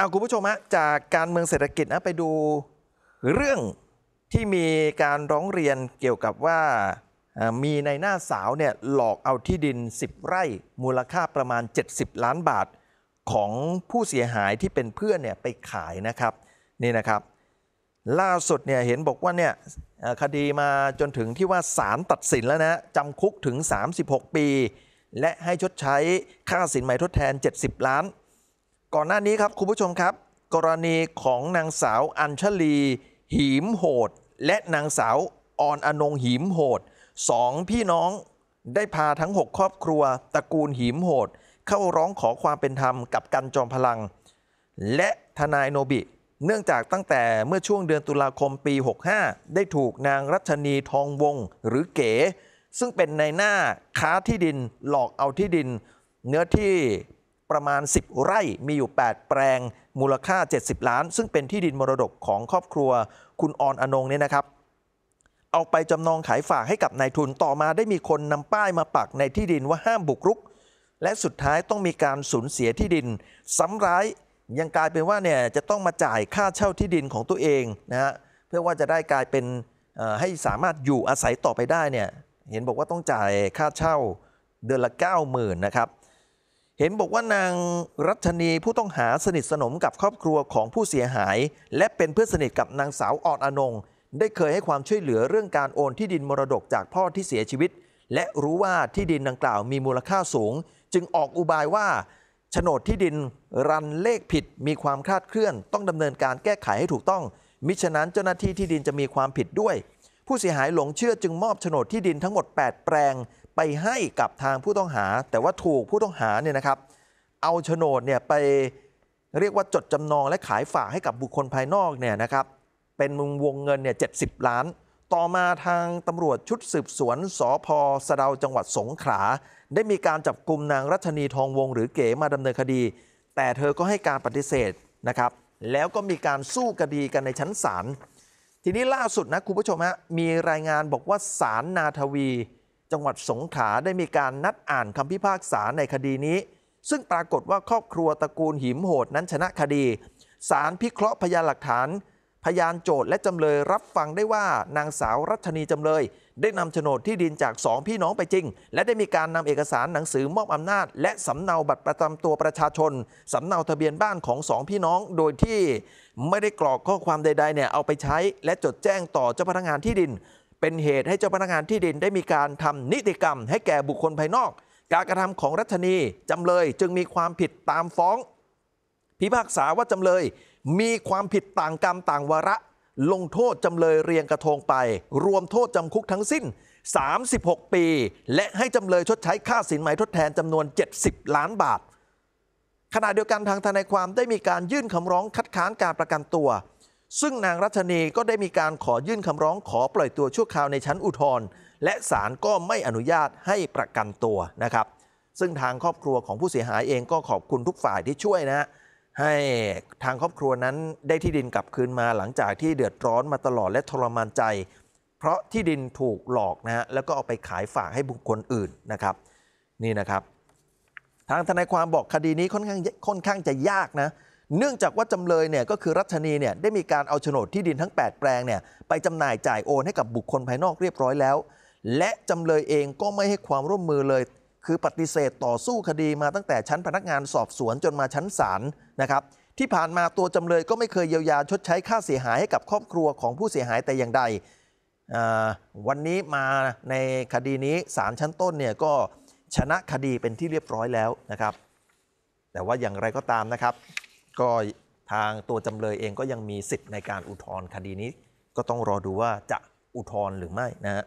เอาคุณผู้ชมฮะจากการเมืองเศรษฐกิจนะไปดูเรื่องที่มีการร้องเรียนเกี่ยวกับว่ามีในหน้าสาวเนี่ยหลอกเอาที่ดิน 10 ไร่มูลค่าประมาณ 70 ล้านบาทของผู้เสียหายที่เป็นเพื่อนเนี่ยไปขายนะครับ นี่นะครับ ล่าสุดเนี่ยเห็นบอกว่าเนี่ยคดีมาจนถึงที่ว่าศาลตัดสินแล้วนะจำคุกถึง 36 ปี และให้ชดใช้ค่าสินไหมทดแทน 70 ล้านก่อนหน้านี้ครับ คุณผู้ชมครับ กรณีของนางสาวอัญชลี หิมโหด และนางสาวออนอนงหิมโหดสองพี่น้อง ได้พาทั้ง 6 ครอบครัวตระกูลหิมโหด เข้าร้องขอความเป็นธรรม กับกันจอมพลัง และทนายโนบิ เนื่องจากตั้งแต่เมื่อช่วงเดือนตุลาคมปี65ได้ถูกนางรัชนีทองวงหรือเก๋ซึ่งเป็นในหน้าค้าที่ดินหลอกเอาที่ดิน เนื้อที่ประมาณ 10ไร่มีอยู่ 8 แปลง มูลค่า 70 ล้าน ซึ่งเป็นที่ดินมรดกของครอบครัวคุณออนอนงเนี่ยนะครับ เอาไปจำนองขายฝากให้กับนายทุนต่อมาได้มีคนนำป้ายมาปักในที่ดินว่าห้ามบุกรุก และสุดท้ายต้องมีการสูญเสียที่ดินซ้ำร้ายยังกลายเป็นว่าเนี่ยจะต้องมาจ่ายค่าเช่าที่ดินของตัวเองนะฮะเพื่อว่าจะได้กลายเป็นให้สามารถอยู่อาศัยต่อไปได้เนี่ยเห็นบอกว่าต้องจ่ายค่าเช่าเดือนละ90,000นะครับเห็นบอกว่านางรัชนีผู้ต้องหาสนิทสนมกับครอบครัวของผู้เสียหาย และเป็นเพื่อนสนิทกับนางสาวออดอนงได้เคยให้ความช่วยเหลือเรื่องการโอนที่ดินมรดกจากพ่อที่เสียชีวิต และรู้ว่าที่ดินดังกล่าวมีมูลค่าสูง จึงออกอุบายว่าโฉนดที่ดินรันเลขผิดมีความคลาดเคลื่อน ต้องดำเนินการแก้ไขให้ถูกต้อง มิฉะนั้นเจ้าหน้าที่ที่ดินจะมีความผิดด้วยผู้เสียหายหลงเชื่อจึงมอบโฉนดที่ดินทั้งหมด 8 แปลง ไปให้กับทางผู้ต้องหา แต่ว่าถูกผู้ต้องหาเนี่ยนะครับเอาโฉนดเนี่ยไปเรียกว่าจดจำนองและขายฝากให้กับบุคคลภายนอกเนี่ยนะครับเป็นมุงวงเงินเนี่ยเจ็ล้าน ต่อมาทางตำรวจชุดสืบสวน สอพอสะเดาจังหวัดสงขลาได้มีการจับกลุ่มนางรัชนีทองวงหรือเก๋มาดำเนินคดี แต่เธอก็ให้การปฏิเสธนะครับ แล้วก็มีการสู้คดีกันในชั้นศาลทีนี้ล่าสุดนะคุณผู้ชมฮะมีรายงานบอกว่าศาลนาทวี จังหวัดสงขลาได้มีการนัดอ่านคำพิพากษาในคดีนี้ ซึ่งปรากฏว่าครอบครัวตระกูลหิมโหดนั้นชนะคดีศาลพิเคราะห์พยานหลักฐานพยานโจทย์และจำเลยรับฟังได้ว่านางสาวรัชนีจำเลย ได้นำโฉนดที่ดินจากสองพี่น้องไปจริง และได้มีการนำเอกสารหนังสือมอบอำนาจ และสำเนาบัตรประจำตัวประชาชนสำเนาทะเบียนบ้านของสองพี่น้องโดยที่ไม่ได้กรอกข้อความใดๆเนี่ยเอาไปใช้และจดแจ้งต่อเจ้าพนักงานที่ดิน เป็นเหตุให้เจ้าพนักงานที่ดิน ได้มีการทำนิติกรรม ให้แก่บุคคลภายนอก การกระทำของรัชนีจำเลยจึงมีความผิดตามฟ้องพิพากษาว่าจำเลยมีความผิดต่างกรรมต่างวาระ ลงโทษจำเลยเรียงกระทงไป รวมโทษจำคุกทั้งสิ้น 36 ปี และให้จำเลยชดใช้ค่าสินไหมทดแทน จำนวน 70 ล้านบาท ขณะเดียวกันทางทนายความได้มีการยื่นคำร้องคัดค้านการประกันตัว ซึ่งนางรัชนีก็ได้มีการขอยื่นคำร้องขอปล่อยตัวชั่วคราวในชั้นอุทธรณ์และศาลก็ไม่อนุญาตให้ประกันตัวนะครับ ซึ่งทางครอบครัวของผู้เสียหายเองก็ขอบคุณทุกฝ่ายที่ช่วยนะฮะให้ทางครอบครัวนั้นได้ที่ดินกลับคืนมาหลังจากที่เดือดร้อนมาตลอดและทรมานใจ เพราะที่ดินถูกหลอกนะฮะแล้วก็เอาไปขายฝากให้บุคคลอื่นนะครับนี่นะครับ ทางทนายความบอกคดีนี้ค่อนข้างค่อนข้างจะยากนะเนื่องจากว่าจำเลยเนี่ยก็คือรัชนีเนี่ยได้มีการเอาโฉนดที่ดินทั้ง 8 แปลงเนี่ยไปจำหน่ายจ่ายโอนให้กับบุคคลภายนอกเรียบร้อยแล้ว และจำเลยเองก็ไม่ให้ความร่วมมือเลยคือปฏิเสธต่อสู้คดีมาตั้งแต่ชั้นพนักงานสอบสวนจนมาชั้นศาลนะครับ ที่ผ่านมาตัวจำเลยก็ไม่เคยเยียวยาชดใช้ค่าเสียหายให้กับครอบครัวของผู้เสียหายแต่อย่างใด วันนี้มาในคดีนี้ศาลชั้นต้นเนี่ยก็ชนะคดีเป็นที่เรียบร้อยแล้วนะครับ แต่ว่าอย่างไรก็ตามนะครับ ก็ทางตัวจำเลยเองก็ยังมีสิทธิ์ในการอุทธรณ์คดีนี้ก็ต้องรอดูว่าจะอุทธรณ์หรือไม่นะฮะ